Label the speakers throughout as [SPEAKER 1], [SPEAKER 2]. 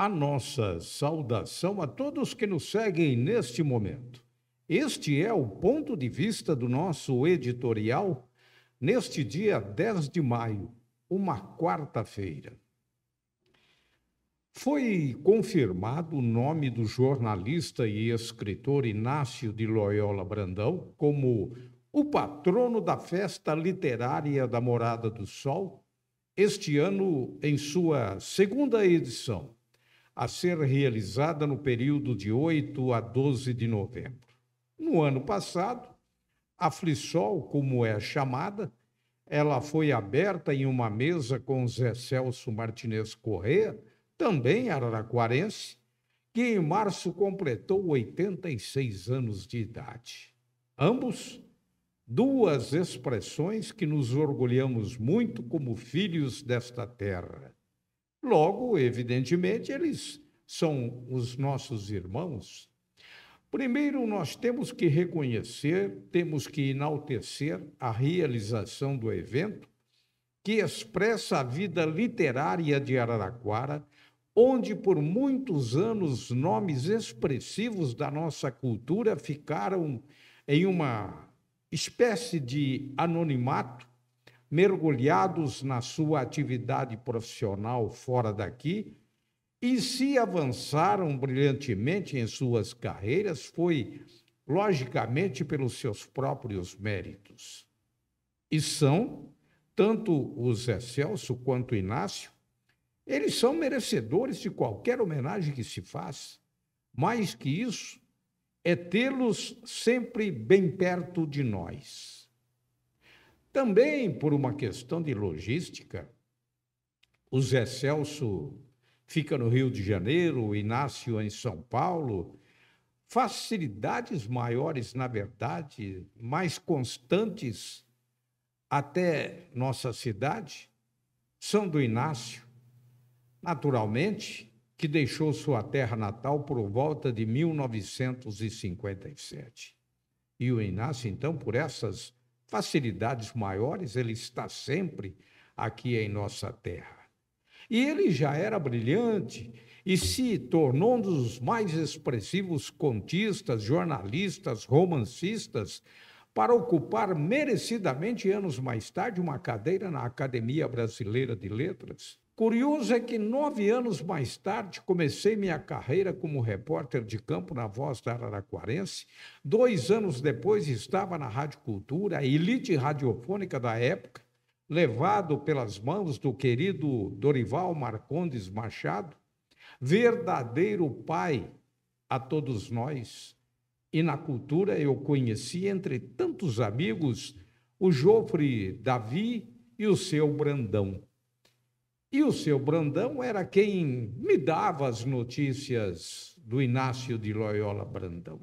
[SPEAKER 1] a nossa saudação a todos que nos seguem neste momento. Este é o ponto de vista do nosso editorial neste dia 10 de maio, uma quarta-feira. Foi confirmado o nome do jornalista e escritor Inácio de Loyola Brandão como o patrono da festa literária da Morada do Sol, este ano em sua segunda edição a ser realizada no período de 8 a 12 de novembro. No ano passado, a Flissol, como é chamada, ela foi aberta em uma mesa com Zé Celso Martinez Correa, também araraquarense, que em março completou 86 anos de idade. Ambos, duas expressões que nos orgulhamos muito como filhos desta terra. Logo, evidentemente, eles são os nossos irmãos. Primeiro, nós temos que reconhecer, temos que enaltecer a realização do evento, que expressa a vida literária de Araraquara, onde por muitos anos nomes expressivos da nossa cultura ficaram em uma espécie de anonimato mergulhados na sua atividade profissional fora daqui e se avançaram brilhantemente em suas carreiras foi, logicamente, pelos seus próprios méritos. E são, tanto o Zé Celso quanto o Inácio, eles são merecedores de qualquer homenagem que se faz. Mais que isso, é tê-los sempre bem perto de nós. Também por uma questão de logística, o Zé Celso fica no Rio de Janeiro, o Inácio em São Paulo. Facilidades maiores, na verdade, mais constantes até nossa cidade, são do Inácio, naturalmente, que deixou sua terra natal por volta de 1957. E o Inácio, então, por essas facilidades maiores, ele está sempre aqui em nossa terra. E ele já era brilhante e se tornou um dos mais expressivos contistas, jornalistas, romancistas, para ocupar merecidamente anos mais tarde uma cadeira na Academia Brasileira de Letras. Curioso é que nove anos mais tarde comecei minha carreira como repórter de campo na Voz da Araraquarense. Dois anos depois estava na Rádio Cultura, a elite radiofônica da época, levado pelas mãos do querido Dorival Marcondes Machado, verdadeiro pai a todos nós. E na cultura eu conheci, entre tantos amigos, o Jofre Davi e o seu Brandão. E o seu Brandão era quem me dava as notícias do Inácio de Loyola Brandão.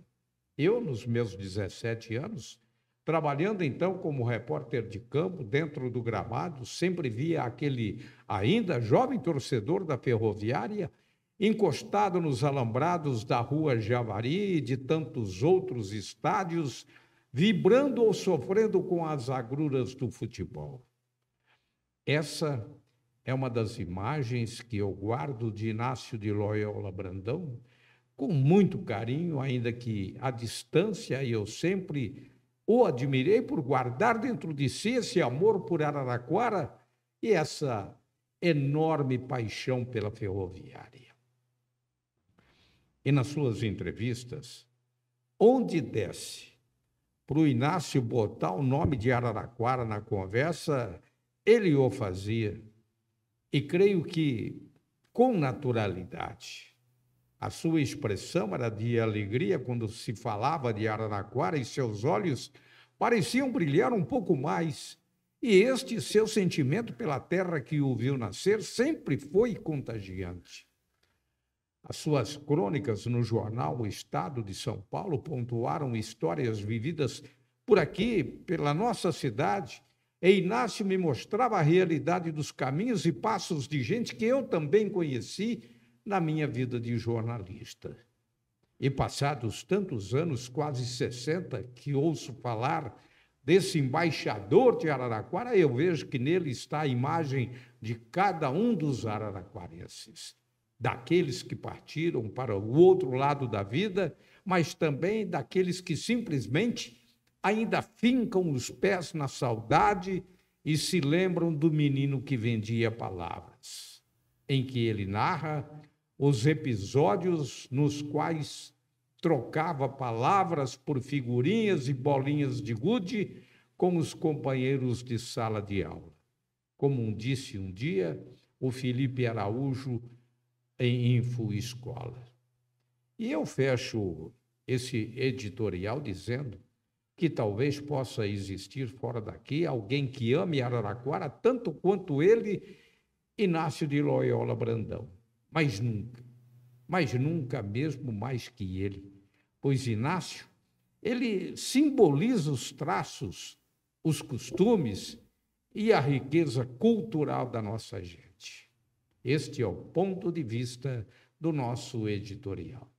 [SPEAKER 1] Eu, nos meus 17 anos, trabalhando então como repórter de campo dentro do gramado, sempre via aquele ainda jovem torcedor da ferroviária encostado nos alambrados da rua Javari e de tantos outros estádios, vibrando ou sofrendo com as agruras do futebol. Essa é uma das imagens que eu guardo de Inácio de Loyola Brandão com muito carinho, ainda que à distância, e eu sempre o admirei por guardar dentro de si esse amor por Araraquara e essa enorme paixão pela ferroviária. E nas suas entrevistas, onde desce para o Inácio botar o nome de Araraquara na conversa, ele o fazia e creio que, com naturalidade, a sua expressão era de alegria quando se falava de Aranaquara e seus olhos pareciam brilhar um pouco mais. E este seu sentimento pela terra que o viu nascer sempre foi contagiante. As suas crônicas no jornal O Estado de São Paulo pontuaram histórias vividas por aqui, pela nossa cidade, e Inácio me mostrava a realidade dos caminhos e passos de gente que eu também conheci na minha vida de jornalista. E passados tantos anos, quase 60, que ouço falar desse embaixador de Araraquara, eu vejo que nele está a imagem de cada um dos araraquarenses, daqueles que partiram para o outro lado da vida, mas também daqueles que simplesmente ainda fincam os pés na saudade e se lembram do menino que vendia palavras, em que ele narra os episódios nos quais trocava palavras por figurinhas e bolinhas de gude com os companheiros de sala de aula. Como um disse um dia o Felipe Araújo em Info Escola. E eu fecho esse editorial dizendo que talvez possa existir fora daqui alguém que ame Araraquara tanto quanto ele, Inácio de Loyola Brandão. Mas nunca, mas nunca mesmo mais que ele, pois Inácio, ele simboliza os traços, os costumes e a riqueza cultural da nossa gente. Este é o ponto de vista do nosso editorial.